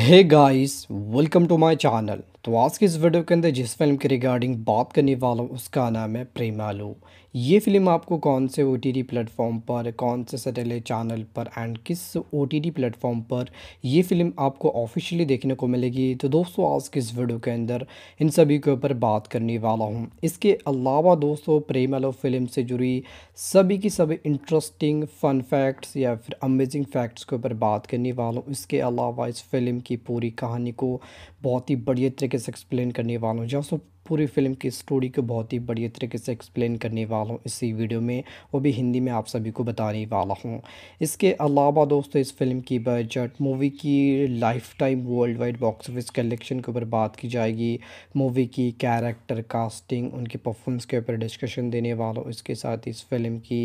hey guys welcome to my channel तो आज की इस वीडियो के अंदर जिस फिल्म के रिगार्डिंग बात करने वाला हूँ उसका नाम है प्रेमालू ये फिल्म आपको कौन से ओ टी प्लेटफॉर्म पर कौन से सैटेलाइट चैनल पर एंड किस ओ टी प्लेटफॉर्म पर ये फिल्म आपको ऑफिशियली देखने को मिलेगी तो दोस्तों आज की इस वीडियो के अंदर इन सभी के ऊपर बात करने वाला हूँ इसके अलावा दोस्तों प्रेमालू फिल्म से जुड़ी सभी की सभी इंटरेस्टिंग फन फैक्ट्स या फिर अमेजिंग फैक्ट्स के ऊपर बात करने वाला हूँ इसके अलावा इस फिल्म की पूरी कहानी को बहुत ही बढ़िया तरीके तरीके से एक्सप्लेन करने वाला हूँ जहाँ पूरी फिल्म की स्टोरी को बहुत ही बढ़िया तरीके से एक्सप्लेन करने वाला हूँ इसी वीडियो में वो भी हिंदी में आप सभी को बताने वाला हूँ इसके अलावा दोस्तों इस फिल्म की बजट मूवी की lifetime worldwide box office collection के ऊपर बात की जाएगी मूवी की कैरेक्टर कास्टिंग उनकी परफॉर्मेंस के ऊपर डिस्कशन देने वाला हूँ इसके साथ इस फिल्म की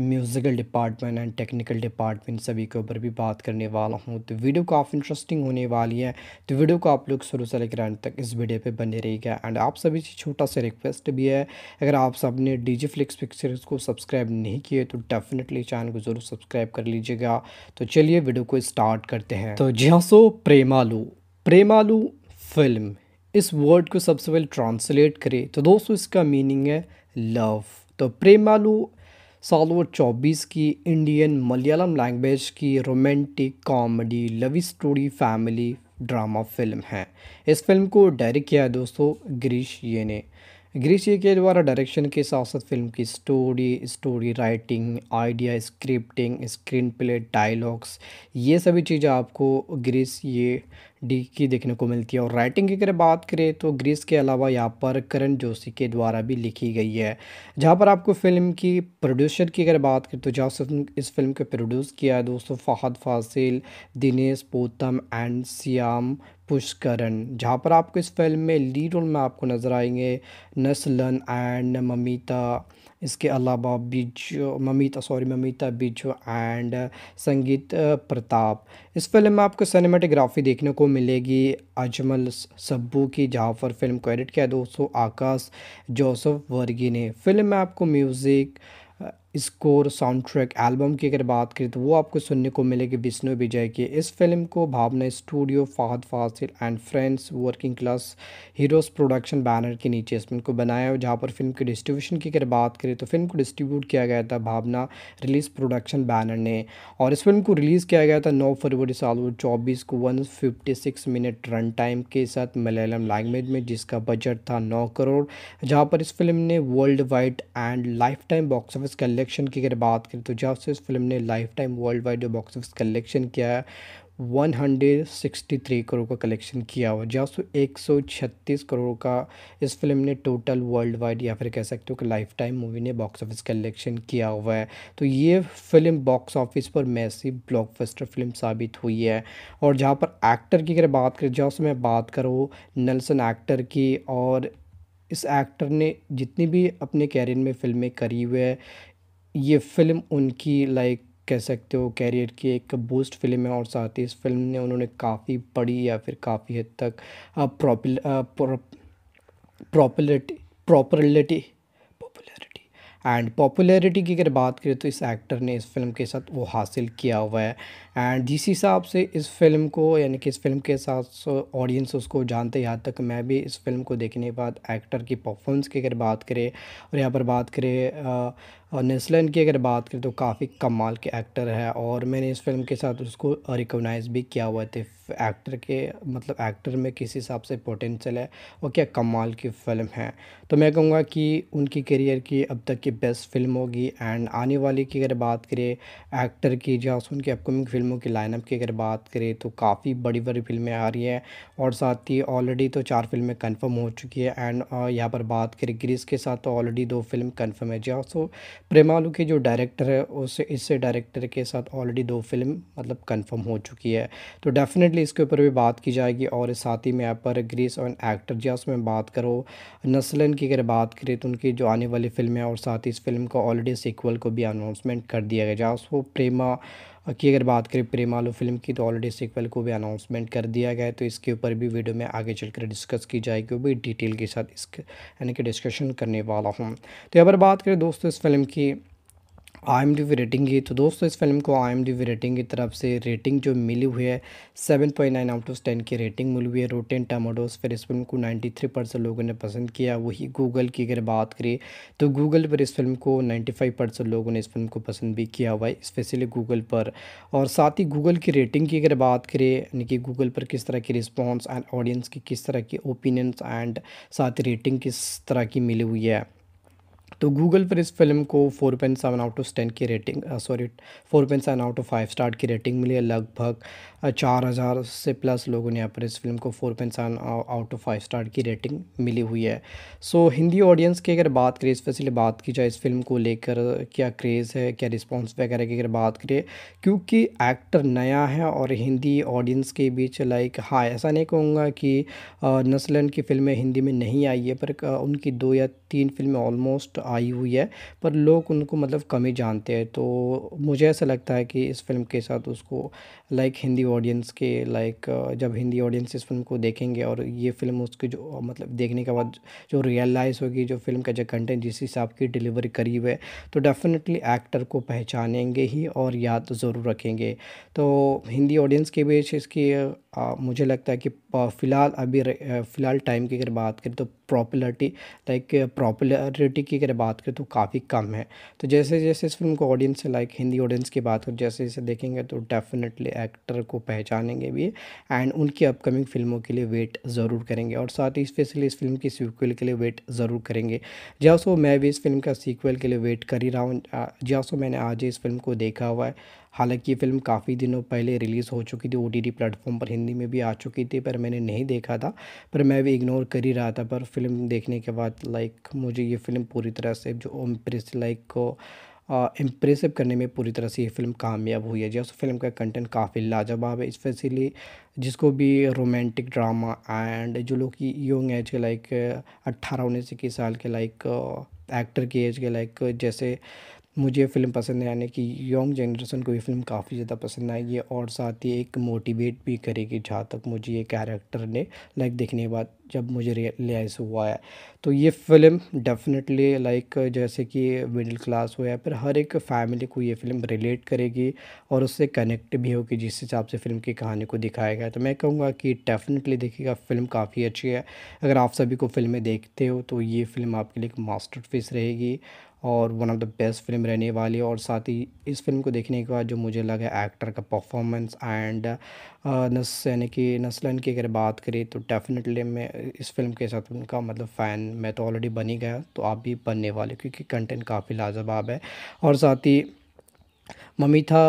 musical department and technical department सभी के ऊपर भी बात करने वाला हूँ तो वीडियो काफ़ी इंटरेस्टिंग होने वाली है तो वीडियो को आप लोग शुरू से लेकर तक इस वीडियो पर बने रहेगा एंड आप आप सभी से छोटा सा रिक्वेस्ट भी है अगर आप सबने डी जी फ्लिक्स पिक्चर्स को सब्सक्राइब नहीं किए तो डेफिनेटली चैनल को ज़रूर सब्सक्राइब कर लीजिएगा तो चलिए वीडियो को स्टार्ट करते हैं तो जी हाँ सो प्रेमालू प्रेमालू फिल्म इस वर्ड को सबसे पहले ट्रांसलेट करे तो दोस्तों इसका मीनिंग है लव तो प्रेमालू साल वो चौबीस की इंडियन मलयालम लैंग्वेज की romantic comedy love story family drama film है इस फिल्म को डायरेक्ट किया है दोस्तों ग्रीश ये ने ग्रीश ये के द्वारा डायरेक्शन के साथ साथ फिल्म की story story writing idea scripting screenplay dialogues ये सभी चीज़ें आपको ग्रीस ये डी की देखने को मिलती है और राइटिंग की अगर बात करें तो ग्रीस के अलावा यहाँ पर करण जोशी के द्वारा भी लिखी गई है जहाँ पर आपको फ़िल्म की प्रोड्यूसर की अगर बात करें तो जहाँ इस फिल्म को प्रोड्यूस किया है दोस्तों फ़हद फासिल दिनेश पोतम एंड सियाम पुष्करन जहाँ पर आपको इस फिल्म में लीड रोल में आपको नज़र आएंगे नसलन एंड ममिता इसके अलावा बिज Mamita sorry Mamitha Baiju and uh, Sangeeth uh, Prathap इस फिल्म में आपको सिनेमाटोग्राफी देखने को मिलेगी अजमल सब्बू की जहाँ पर फिल्म को एडिट किया दोस्तों आकाश जोसफ वर्गी ने फिल्म में आपको music score soundtrack album की अगर बात करें तो वो आपको सुनने को मिलेगी विष्णु विजय की इस फिल्म को Bhavana studio Fahadh Faasil and friends working class heroes production banner के नीचे इसमें को बनाया है जहाँ पर फिल्म की डिस्ट्रीब्यूशन की अगर बात करें तो फिल्म को डिस्ट्रीब्यूट किया गया था भावना रिलीज़ प्रोडक्शन बैनर ने और इस फिल्म को रिलीज़ किया गया था नौ फरवरी साल दो चौबीस को one fifty six minute run time के साथ मलयालम लैंग्वेज में जिसका बजट था नौ करोड़ जहाँ पर इस फिल्म ने worldwide and lifetime box office collect collection की अगर बात करें तो जब से इस फिल्म ने लाइफ टाइम वर्ल्ड वाइड जो बॉक्स ऑफिस कलेक्शन किया है 163 करोड़ का कलेक्शन किया हुआ जहाँ सो एक सौ छत्तीस करोड़ का इस फिल्म ने टोटल वर्ल्ड वाइड या फिर कह सकते हो कि लाइफ टाइम मूवी ने बॉक्स ऑफिस कलेक्शन किया हुआ है तो ये फिल्म बॉक्स ऑफिस पर मैसी ब्लॉकबस्टर फिल्म साबित हुई है और जहाँ पर एक्टर की अगर बात करें जहाँ से मैं बात करूँ नल्सन एक्टर की और इस एक्टर ने जितनी भी अपने कैरियर में फिल्में करी हुई है ये फ़िल्म उनकी लाइक कह सकते हो कैरियर की एक बूस्ट फिल्म है और साथ ही इस फिल्म ने उन्होंने काफ़ी बड़ी या फिर काफ़ी हद तक प्रॉपिल प्रॉपलिटी प्रॉपरलिटी पॉपुलरिटी एंड पॉपुलैरिटी की अगर बात करें तो इस एक्टर ने इस फिल्म के साथ वो हासिल किया हुआ है एंड जिस हिसाब से इस फिल्म को यानी कि इस फिल्म के साथ ऑडियंस उसको जानते यहाँ तक मैं भी इस फिल्म को देखने के बाद एक्टर की परफॉर्मेंस की अगर बात करें और यहाँ पर बात करें और नेस्लन की अगर बात करें तो काफ़ी कमाल के एक्टर है और मैंने इस फिल्म के साथ उसको रिकोगनाइज़ भी किया हुआ थे एक्टर के मतलब एक्टर में किस हिसाब से पोटेंशियल है और क्या कमाल की फ़िल्म है तो मैं कहूँगा कि उनकी करियर की अब तक की बेस्ट फिल्म होगी एंड आने वाली की अगर बात करें एक्टर की या उनकी अपकमिंग फिल्मों की लाइनअप की अगर बात करें तो काफ़ी बड़ी बड़ी फिल्में आ रही हैं और साथ ही ऑलरेडी तो चार फिल्में कन्फर्म हो चुकी है एंड यहाँ पर बात करें ग्रीस के साथ तो ऑलरेडी दो फिल्म कन्फर्म है जो सो हाँ, प्रेमालू के जो डायरेक्टर है उस इससे डायरेक्टर के साथ ऑलरेडी दो फिल्म मतलब कंफर्म हो चुकी है तो डेफिनेटली इसके ऊपर भी बात की जाएगी और साथ ही में यहाँ पर ग्रीस और एक्टर जहाँ उसमें बात करो नस्लन की अगर बात करें तो उनकी जो आने वाली फिल्म है और साथ ही इस फिल्म को ऑलरेडी सिक्वल को भी अनाउंसमेंट कर दिया गया जहाँ उसको प्रेमा की अगर बात करें प्रेमालू फिल्म की तो ऑलरेडी सिक्वल को भी अनाउंसमेंट कर दिया गया है तो इसके ऊपर भी वीडियो में आगे चलकर डिस्कस की जाएगी वो भी डिटेल के साथ इस यानी कि डिस्कशन करने वाला हूँ तो यहाँ पर बात करें दोस्तों इस फिल्म की I M D V rating की तो दोस्तों इस फिल्म को I M D V rating की तरफ से रेटिंग जो मिली हुई है seven point nine out of ten की रेटिंग मिली हुई है रोटेन टमाटोज फिर इस फिल्म को नाइन्टी थ्री परसेंट लोगों ने पसंद किया वही गूगल की अगर बात करें तो गूगल पर इस फिल्म को नाइन्टी फाइव परसेंट लोगों ने इस फिल्म को पसंद भी किया हुआ है स्पेशली गूगल पर और साथ ही गूगल की रेटिंग की अगर बात करें यानी कि गूगल पर किस तरह की रिस्पॉन्स एंड ऑडियंस की किस तरह की ओपिनियंस एंड साथ ही रेटिंग किस तरह की मिली हुई है तो गूगल पर इस फिल्म को four point seven out of ten की rating sorry four point seven out of five star की रेटिंग मिली है लगभग uh, चार हज़ार से प्लस लोगों ने यहाँ पर इस फिल्म को four point seven out of five star की रेटिंग मिली हुई है सो so, हिंदी ऑडियंस की अगर बात करें स्पेशली बात की जाए इस फिल्म को लेकर uh, क्या क्रेज़ है क्या रिस्पॉन्स वगैरह की अगर बात करें क्योंकि एक्टर नया है और हिंदी ऑडियंस के बीच लाइक हाँ ऐसा नहीं कहूँगा कि uh, नस्लन की फिल्में हिंदी में नहीं आई है पर उनकी दो या तीन फिल्में ऑलमोस्ट आई हुई है पर लोग उनको मतलब कम ही जानते हैं तो मुझे ऐसा लगता है कि इस फिल्म के साथ उसको लाइक हिंदी ऑडियंस के लाइक जब हिंदी ऑडियंस इस फिल्म को देखेंगे और ये फिल्म उसकी जो मतलब देखने के बाद जो रियलाइज़ होगी जो फिल्म का जो कंटेंट जिस हिसाब की डिलीवरी करी हुई है तो डेफिनेटली एक्टर को पहचानेंगे ही और याद ज़रूर रखेंगे तो हिंदी ऑडियंस के बीच इसकी आ, मुझे लगता है कि फ़िलहाल अभी फ़िलहाल टाइम की अगर बात करें तो प्रॉपुलरिटी लाइक प्रॉपुलरिटी की अगर बात करें तो काफ़ी कम है तो जैसे जैसे इस फिल्म को ऑडियंस से लाइक हिंदी ऑडियंस की बात करें जैसे जैसे देखेंगे तो डेफिनेटली एक्टर को पहचानेंगे भी एंड उनकी अपकमिंग फिल्मों के लिए वेट ज़रूर करेंगे और साथ ही स्पेशली इस फिल्म की सीक्वल के लिए वेट ज़रूर करेंगे जैसो मैं भी इस फिल्म का सीक्वल के लिए वेट कर ही रहा हूँ जैसो मैंने आज इस फिल्म को देखा हुआ है हालांकि ये फिल्म काफ़ी दिनों पहले रिलीज़ हो चुकी थी ओ टी प्लेटफॉर्म पर हिंदी में भी आ चुकी थी पर मैंने नहीं देखा था पर मैं भी इग्नोर कर ही रहा था पर फिल्म देखने के बाद लाइक मुझे ये फिल्म पूरी तरह से जो इम्प्रेस लाइक को इम्प्रेसिव करने में पूरी तरह से ये फिल्म कामयाब हुई है जैसे फिल्म का कंटेंट काफ़ी लाजवाब है स्पेशली जिसको भी रोमांटिक ड्रामा एंड जो लोग की यंग एज के लाइक अट्ठारह उन्नीस इक्कीस साल के लाइक एक्टर की एज के लाइक जैसे मुझे फ़िल्म पसंद है यानी कि यंग जनरेशन को ये फ़िल्म काफ़ी ज़्यादा पसंद आई है और साथ ही एक मोटिवेट भी करेगी जहाँ तक मुझे ये कैरेक्टर ने लाइक देखने के बाद जब मुझे रियलाइज़ हुआ है तो ये फ़िल्म डेफिनेटली लाइक जैसे कि मिडिल क्लास हो या फिर हर एक फैमिली को ये फ़िल्म रिलेट करेगी और उससे कनेक्ट भी होगी जिस हिसाब से फ़िल्म की कहानी को दिखाया गया तो मैं कहूँगा कि डेफिनेटली देखिएगा फ़िल्म काफ़ी अच्छी है अगर आप सभी को फिल्में देखते हो तो ये फ़िल्म आपके लिए एक मास्टर रहेगी और one of the best film रहने वाली है और साथ ही इस फिल्म को देखने के बाद जो मुझे लगा एक्टर का परफॉर्मेंस एंड uh, नस यानी कि नस्लन की अगर बात करें तो डेफिनेटली मैं इस फिल्म के साथ उनका मतलब फ़ैन मैं तो ऑलरेडी बन ही गया तो आप भी बनने वाले क्योंकि कंटेंट काफ़ी लाजवाब है और साथ ही ममिता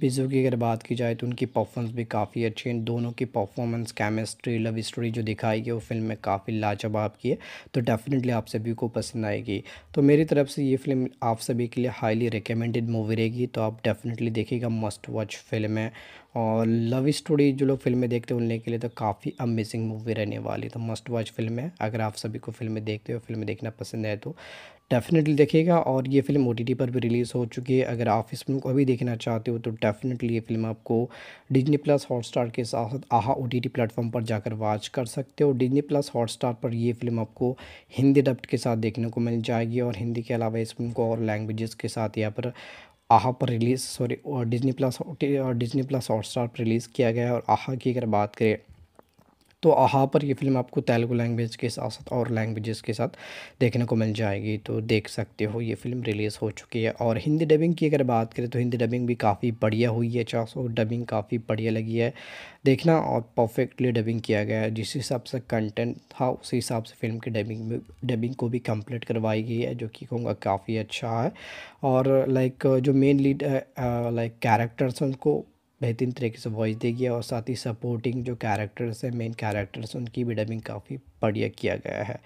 बिजु की अगर बात की जाए तो उनकी परफॉर्मेंस भी काफ़ी अच्छी है दोनों की परफॉर्मेंस केमिस्ट्री लव स्टोरी जो दिखाई गई वो फिल्म में काफ़ी लाजवाब की है तो डेफिनेटली आप सभी को पसंद आएगी तो मेरी तरफ से ये फिल्म आप सभी के लिए हाईली रिकमेंडेड मूवी रहेगी तो आप डेफिनेटली देखिएगा मस्ट वॉच फिल्म है और लव स्टोरी जो लोग फिल्में देखते हैं उनके लिए तो काफ़ी अमेजिंग मूवी रहने वाली तो मस्ट वॉच फिल्म है अगर आप सभी को फिल्में देखते हो फिल्में देखना पसंद है तो डेफिनेटली देखेगा और ये फिल्म ओ पर भी रिलीज़ हो चुकी है अगर आप इस फिल्म को अभी देखना चाहते हो तो डेफिनेटली ये फिल्म आपको डिजनी प्लस हॉटस्टार के साथ साथ आहा ओ टी प्लेटफॉर्म पर जाकर वॉच कर सकते हो डिजनी प्लस हॉटस्टार पर ये फिल्म आपको हिंदी डब्ड के साथ देखने को मिल जाएगी और हिंदी के अलावा इस फिल्म को और लैंग्वेजेस के साथ यहाँ पर आहा पर release sorry Disney plus Disney plus star पर रिलीज़ किया गया है और आहा की अगर बात करें तो आहा पर ये फिल्म आपको तेलुगु लैंग्वेज के साथ साथ और लैंग्वेजेस के साथ देखने को मिल जाएगी तो देख सकते हो ये फिल्म रिलीज़ हो चुकी है और हिंदी डबिंग की अगर बात करें तो हिंदी डबिंग भी काफ़ी बढ़िया हुई है चासो डबिंग काफ़ी बढ़िया लगी है देखना और परफेक्टली डबिंग किया गया है जिस हिसाब से कंटेंट था उसी हिसाब से फिल्म की डबिंग डबिंग को भी कंप्लीट करवाई गई है जो कि कहूँगा काफ़ी अच्छा है और लाइक जो मेन लीड लाइक कैरेक्टर्स हैं उनको बेहतरीन तरीके से वॉइस दी गई और साथ ही सपोर्टिंग जो कैरेक्टर्स हैं मेन कैरेक्टर्स उनकी भी डबिंग काफ़ी बढ़िया किया गया है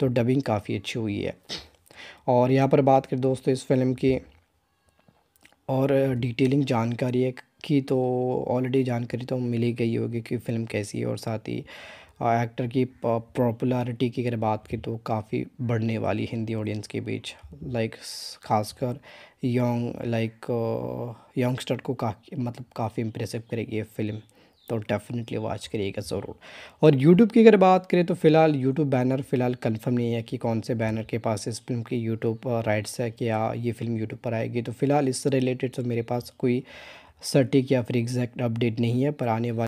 तो डबिंग काफ़ी अच्छी हुई है और यहाँ पर बात करें दोस्तों इस फिल्म की और डिटेलिंग जानकारी की तो ऑलरेडी जानकारी तो मिली गई होगी कि फ़िल्म कैसी है और साथ ही एक्टर की पॉपुलरिटी की अगर बात की तो काफ़ी बढ़ने वाली हिंदी ऑडियंस के बीच लाइक खासकर यंग लाइक यंगस्टर को काफ़ी मतलब काफ़ी इम्प्रेसिव करेगी ये फिल्म तो डेफिनेटली वॉच करिएगा ज़रूर और यूट्यूब की अगर बात करें तो फ़िलहाल यूट्यूब बैनर फ़िलहाल कंफर्म नहीं है कि कौन से बैनर के पास इस फिल्म की यूट्यूब राइट्स है कि या ये फिल्म यूट्यूब पर आएगी तो फ़िलहाल इससे रिलेटेड तो मेरे पास कोई सटीक या फिर एग्जैक्ट अपडेट नहीं है पर आने वाले